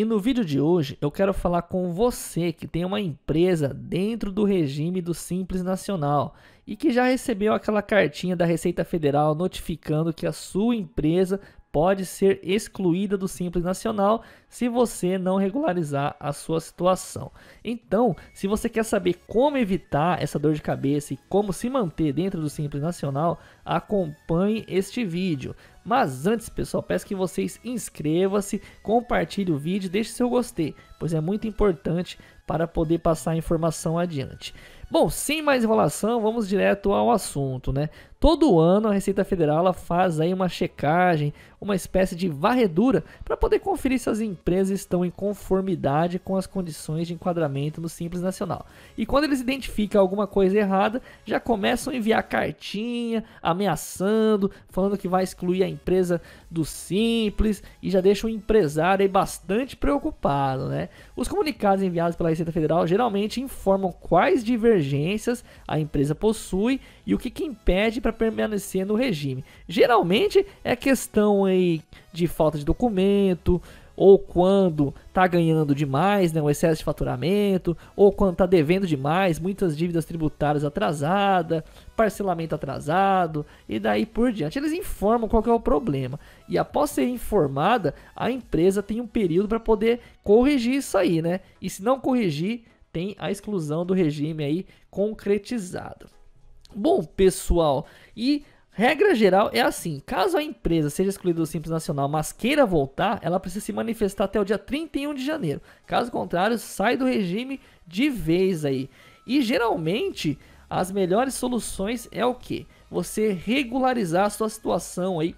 E no vídeo de hoje eu quero falar com você que tem uma empresa dentro do regime do Simples Nacional e que já recebeu aquela cartinha da Receita Federal notificando que a sua empresa pode ser excluída do Simples Nacional se você não regularizar a sua situação. Então, se você quer saber como evitar essa dor de cabeça e como se manter dentro do Simples Nacional, acompanhe este vídeo. Mas antes, pessoal, peço que vocês inscrevam-se, compartilhe o vídeo, deixe seu gostei, pois é muito importante para poder passar a informação adiante. Bom, sem mais enrolação, vamos direto ao assunto, né? Todo ano a Receita Federal faz aí uma checagem, uma espécie de varredura para poder conferir se as empresas estão em conformidade com as condições de enquadramento no Simples Nacional. E quando eles identificam alguma coisa errada, já começam a enviar cartinha, ameaçando, falando que vai excluir a a empresa do Simples e já deixa o empresário bastante preocupado, né? Os comunicados enviados pela Receita Federal geralmente informam quais divergências a empresa possui e o que, que impede para permanecer no regime. Geralmente é questão aí de falta de documento, ou quando está ganhando demais, né, um excesso de faturamento, ou quando está devendo demais, muitas dívidas tributárias atrasadas, parcelamento atrasado e daí por diante. Eles informam qual é o problema. E após ser informada, a empresa tem um período para poder corrigir isso aí, né? E se não corrigir, tem a exclusão do regime aí concretizado. Bom, pessoal, e Regra geral é assim: caso a empresa seja excluída do Simples Nacional, mas queira voltar, ela precisa se manifestar até o dia 31 de janeiro. Caso contrário, sai do regime de vez aí. E geralmente, as melhores soluções é o que? Você regularizar a sua situação aí,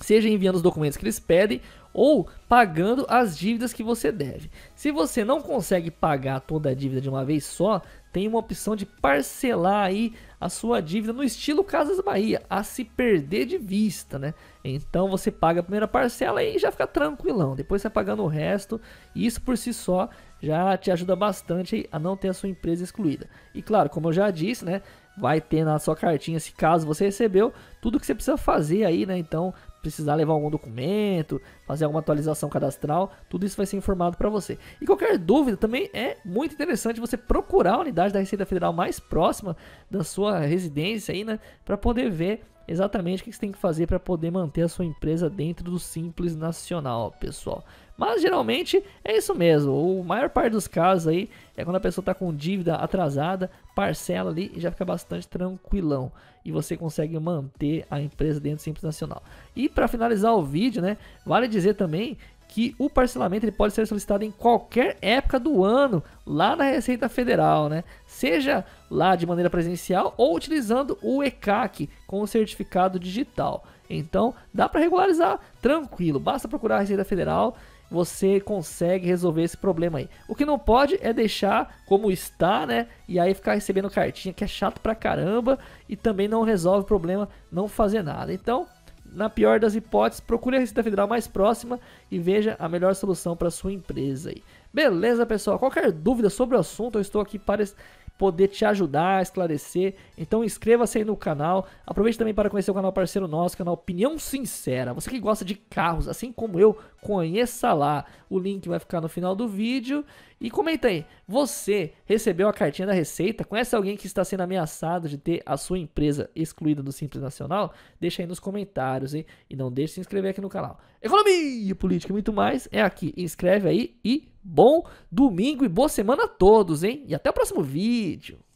seja enviando os documentos que eles pedem ou pagando as dívidas que você deve. Se você não consegue pagar toda a dívida de uma vez só, tem uma opção de parcelar aí a sua dívida no estilo Casas Bahia, a se perder de vista, né? Então você paga a primeira parcela e já fica tranquilão. Depois você vai pagando o resto, isso por si só já te ajuda bastante a não ter a sua empresa excluída. E claro, como eu já disse, né? vai ter na sua cartinha, se caso você recebeu, tudo que você precisa fazer aí, né? Então, precisar levar algum documento, fazer alguma atualização cadastral, tudo isso vai ser informado para você. E qualquer dúvida também é muito interessante você procurar a unidade da Receita Federal mais próxima da sua residência aí, né, para poder ver exatamente o que você tem que fazer para poder manter a sua empresa dentro do Simples Nacional, pessoal. Mas geralmente é isso mesmo. O maior parte dos casos aí é quando a pessoa está com dívida atrasada, parcela ali e já fica bastante tranquilão. E você consegue manter a empresa dentro do Simples Nacional. E para finalizar o vídeo, né, vale dizer também que o parcelamento ele pode ser solicitado em qualquer época do ano lá na Receita Federal, né? Seja lá de maneira presencial ou utilizando o ECAC com o certificado digital. Então, dá para regularizar tranquilo, basta procurar a Receita Federal, você consegue resolver esse problema aí. O que não pode é deixar como está, né? E aí ficar recebendo cartinha que é chato pra caramba e também não resolve o problema não fazer nada. Então, na pior das hipóteses, procure a Receita Federal mais próxima e veja a melhor solução para sua empresa aí. Beleza, pessoal? Qualquer dúvida sobre o assunto, eu estou aqui para poder te ajudar, esclarecer. Então inscreva-se aí no canal. Aproveite também para conhecer o canal parceiro nosso, canal Opinião Sincera. Você que gosta de carros, assim como eu, conheça lá. O link vai ficar no final do vídeo. E comenta aí, você recebeu a cartinha da Receita? Conhece alguém que está sendo ameaçado de ter a sua empresa excluída do Simples Nacional? Deixa aí nos comentários, hein? E não deixe de se inscrever aqui no canal. Economia, política e muito mais é aqui. Inscreve aí e bom domingo e boa semana a todos, hein? E até o próximo vídeo.